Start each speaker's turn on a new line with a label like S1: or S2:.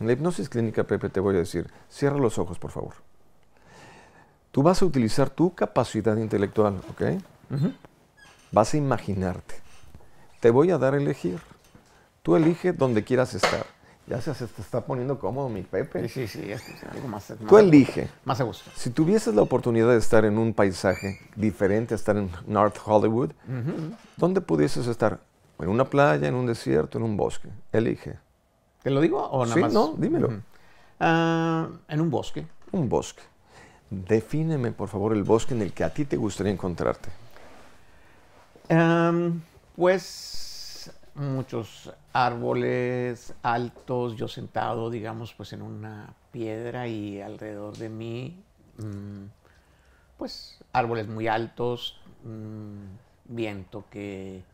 S1: En la hipnosis clínica, Pepe, te voy a decir, cierra los ojos, por favor. Tú vas a utilizar tu capacidad intelectual, ¿ok? Vas a imaginarte. Te voy a dar a elegir. Tú elige donde quieras estar.
S2: Ya se, te está poniendo cómodo mi Pepe. Sí, sí, Es, algo más, Tú elige. Más a
S1: gusto. Si tuvieses la oportunidad de estar en un paisaje diferente a estar en North Hollywood, ¿dónde pudieses estar? ¿En una playa, en un desierto, en un bosque? Elige.
S3: ¿Te lo digo o nada sí, más? No, dímelo.
S1: Ah, en un bosque. Un bosque. Defíneme, por favor, el bosque en el que a ti te gustaría encontrarte.
S3: pues muchos árboles altos, yo sentado, digamos, pues en una piedra y alrededor de mí, mm, pues árboles muy altos, mm, viento que